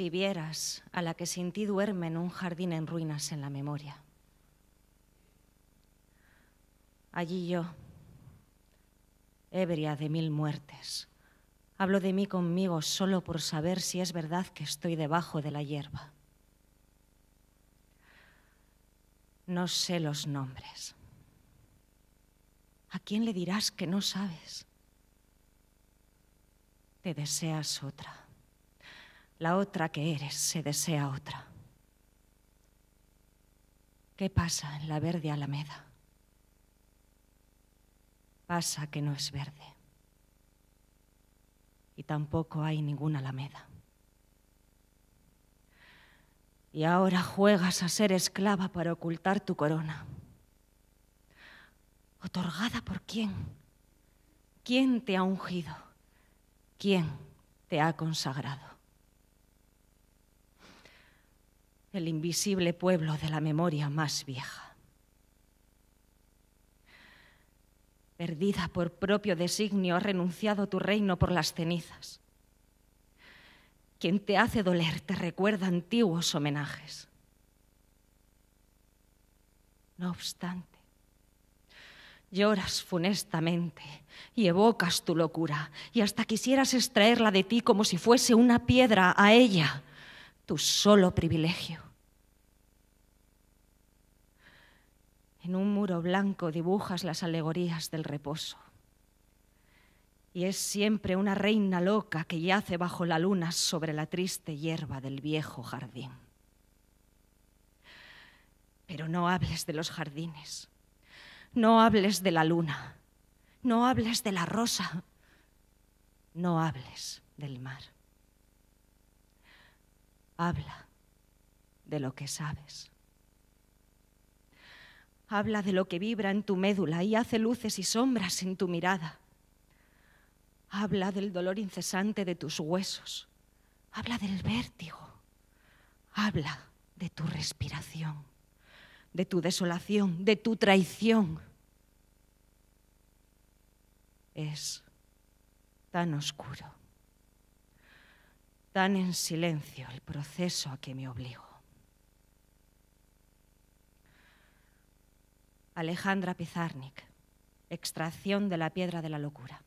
Si vieras a la que sin ti duerme en un jardín en ruinas en la memoria. Allí yo, ebria de mil muertes, hablo de mí conmigo solo por saber si es verdad que estoy debajo de la hierba. No sé los nombres. ¿A quién le dirás que no sabes? Te deseas otra la otra que eres se desea otra. ¿Qué pasa en la verde alameda? Pasa que no es verde. Y tampoco hay ninguna alameda. Y ahora juegas a ser esclava para ocultar tu corona. ¿Otorgada por quién? ¿Quién te ha ungido? ¿Quién te ha consagrado? el invisible pueblo de la memoria más vieja. Perdida por propio designio, ha renunciado tu reino por las cenizas. Quien te hace doler te recuerda antiguos homenajes. No obstante, lloras funestamente y evocas tu locura, y hasta quisieras extraerla de ti como si fuese una piedra a ella tu solo privilegio. En un muro blanco dibujas las alegorías del reposo. Y es siempre una reina loca que yace bajo la luna sobre la triste hierba del viejo jardín. Pero no hables de los jardines, no hables de la luna, no hables de la rosa, no hables del mar. Habla de lo que sabes. Habla de lo que vibra en tu médula y hace luces y sombras en tu mirada. Habla del dolor incesante de tus huesos. Habla del vértigo. Habla de tu respiración, de tu desolación, de tu traición. Es tan oscuro tan en silencio el proceso a que me obligo. Alejandra Pizarnik, extracción de la piedra de la locura.